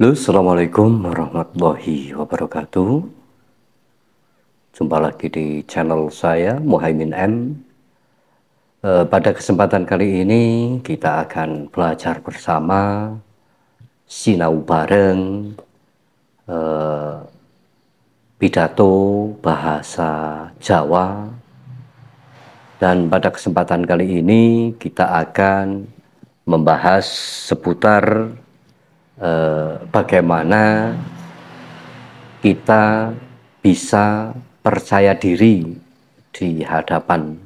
Assalamualaikum warahmatullahi wabarakatuh. Jumpa lagi di channel saya, Muhaimin M. Eh, pada kesempatan kali ini, kita akan belajar bersama, sinau bareng, eh, pidato bahasa Jawa. Dan pada kesempatan kali ini, kita akan membahas seputar Eh, bagaimana kita bisa percaya diri di hadapan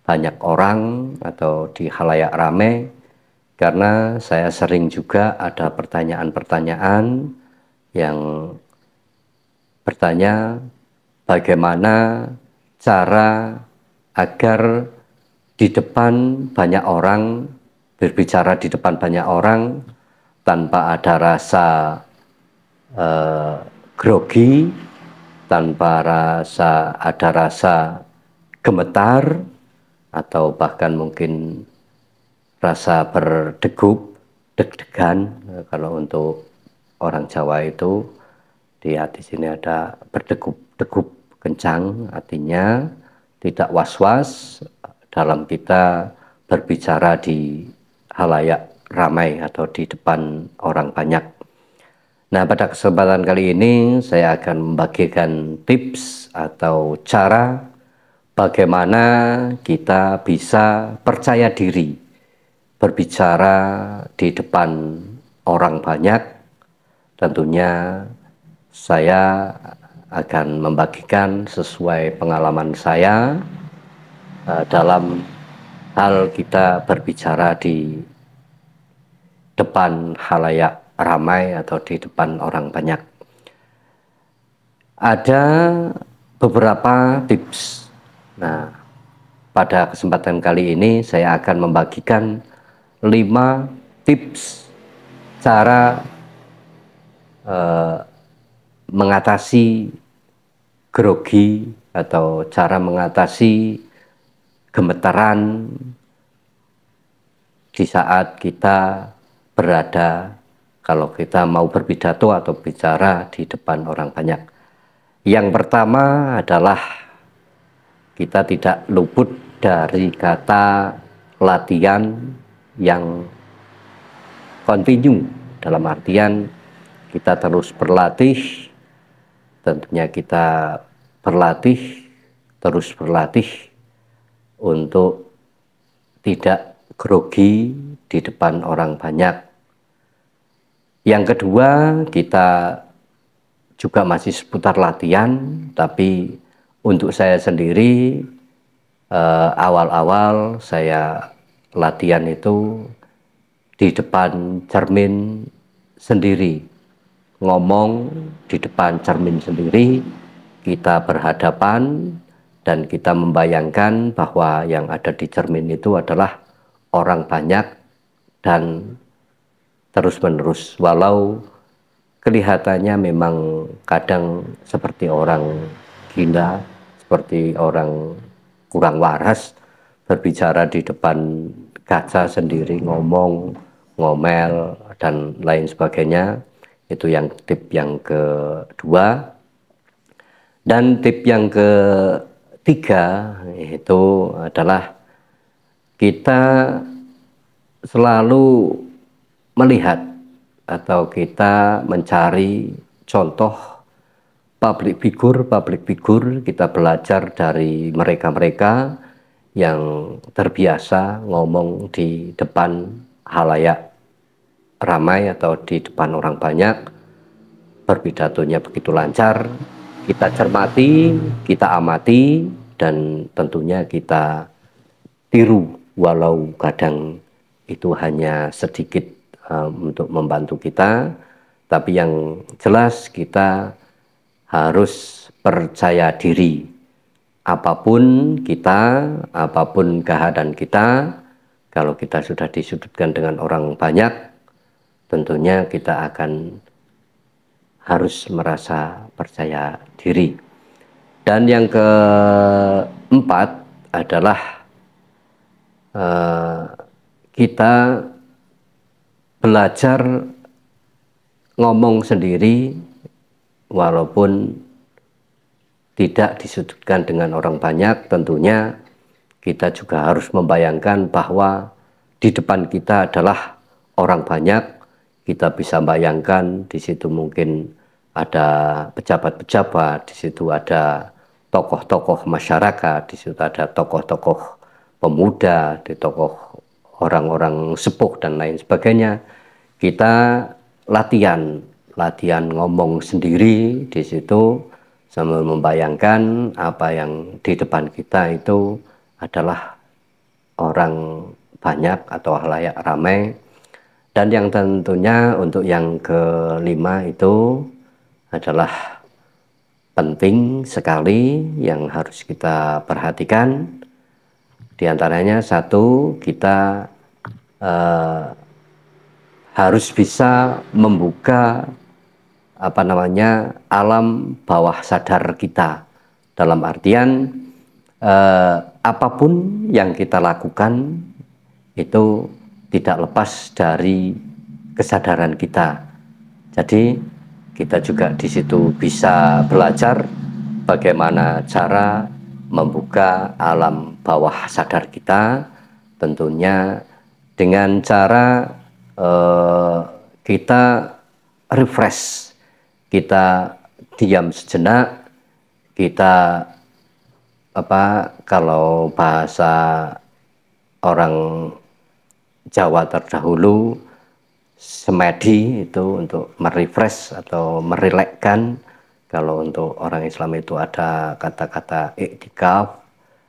banyak orang atau di halayak rame karena saya sering juga ada pertanyaan-pertanyaan yang bertanya bagaimana cara agar di depan banyak orang berbicara di depan banyak orang tanpa ada rasa eh, grogi, tanpa rasa ada rasa gemetar atau bahkan mungkin rasa berdegup, deg-degan kalau untuk orang Jawa itu di hati sini ada berdegup-degup kencang artinya tidak was-was dalam kita berbicara di halayak ramai atau di depan orang banyak. Nah, pada kesempatan kali ini saya akan membagikan tips atau cara bagaimana kita bisa percaya diri berbicara di depan orang banyak. Tentunya saya akan membagikan sesuai pengalaman saya eh, dalam hal kita berbicara di depan halayak ramai atau di depan orang banyak. Ada beberapa tips. Nah, pada kesempatan kali ini saya akan membagikan 5 tips cara uh, mengatasi grogi atau cara mengatasi gemetaran di saat kita berada kalau kita mau berpidato atau bicara di depan orang banyak. Yang pertama adalah kita tidak luput dari kata latihan yang kontinu dalam artian kita terus berlatih tentunya kita berlatih terus berlatih untuk tidak grogi di depan orang banyak. Yang kedua, kita juga masih seputar latihan, tapi untuk saya sendiri eh, awal-awal eh, saya latihan itu di depan cermin sendiri. Ngomong di depan cermin sendiri, kita berhadapan dan kita membayangkan bahwa yang ada di cermin itu adalah orang banyak dan terus-menerus walau kelihatannya memang kadang seperti orang gila, seperti orang kurang waras berbicara di depan kaca sendiri ngomong, ngomel dan lain sebagainya. Itu yang tip yang kedua. Dan tip yang ketiga itu adalah kita selalu melihat atau kita mencari contoh publik figur, publik figur kita belajar dari mereka-mereka yang terbiasa ngomong di depan halayak ramai atau di depan orang banyak berpidatonya begitu lancar kita cermati, kita amati dan tentunya kita tiru walau kadang itu hanya sedikit um, untuk membantu kita, tapi yang jelas kita harus percaya diri. Apapun kita, apapun keadaan kita, kalau kita sudah disudutkan dengan orang banyak, tentunya kita akan harus merasa percaya diri. Dan yang keempat adalah uh, kita belajar ngomong sendiri walaupun tidak disudutkan dengan orang banyak tentunya kita juga harus membayangkan bahwa di depan kita adalah orang banyak kita bisa bayangkan di situ mungkin ada pejabat-pejabat, di situ ada tokoh-tokoh masyarakat, di situ ada tokoh-tokoh pemuda, di tokoh orang-orang sepuh dan lain sebagainya. Kita latihan, latihan ngomong sendiri di situ sambil membayangkan apa yang di depan kita itu adalah orang banyak atau halayak ramai dan yang tentunya untuk yang kelima itu adalah penting sekali yang harus kita perhatikan di antaranya satu kita eh, harus bisa membuka apa namanya alam bawah sadar kita dalam artian eh, apapun yang kita lakukan itu tidak lepas dari kesadaran kita. Jadi kita juga di situ bisa belajar bagaimana cara membuka alam bawah sadar kita tentunya dengan cara eh, kita refresh kita diam sejenak kita apa kalau bahasa orang Jawa terdahulu semedi itu untuk merefresh atau merilekkan kalau untuk orang Islam itu ada kata-kata iktikaf,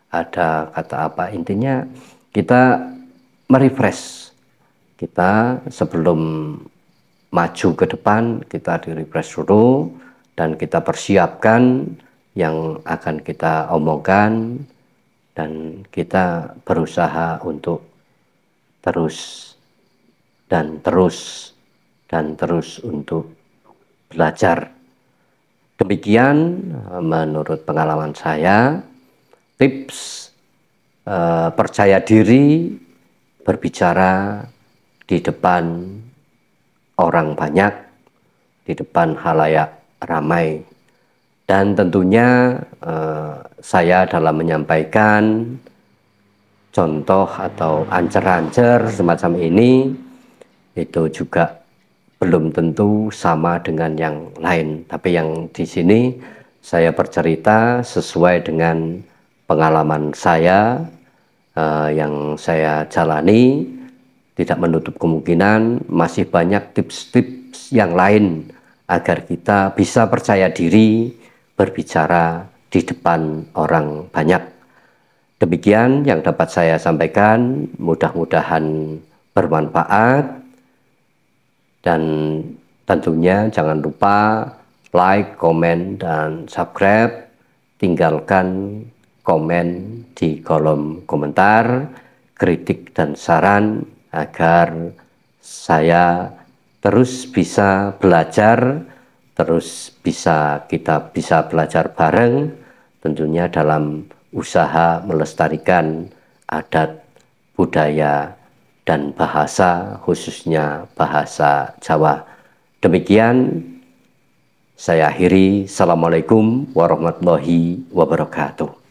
ada kata apa. Intinya kita merefresh. Kita sebelum maju ke depan, kita di-refresh dulu dan kita persiapkan yang akan kita omongkan dan kita berusaha untuk terus dan terus dan terus untuk belajar Demikian eh, menurut pengalaman saya tips uh, percaya diri berbicara di depan orang banyak, di depan halayak ramai. Dan tentunya uh, saya dalam menyampaikan contoh atau ancer-ancer semacam ini itu juga belum tentu sama dengan yang lain. Tapi yang di sini saya bercerita sesuai dengan pengalaman saya uh, yang saya jalani. Tidak menutup kemungkinan masih banyak tips-tips yang lain agar kita bisa percaya diri berbicara di depan orang banyak. Demikian yang dapat saya sampaikan, mudah-mudahan bermanfaat. Dan tentunya jangan lupa like, komen, dan subscribe. Tinggalkan komen di kolom komentar, kritik, dan saran agar saya terus bisa belajar, terus bisa kita bisa belajar bareng tentunya dalam usaha melestarikan adat budaya dan bahasa khususnya bahasa Jawa. Demikian saya akhiri. Assalamualaikum warahmatullahi wabarakatuh.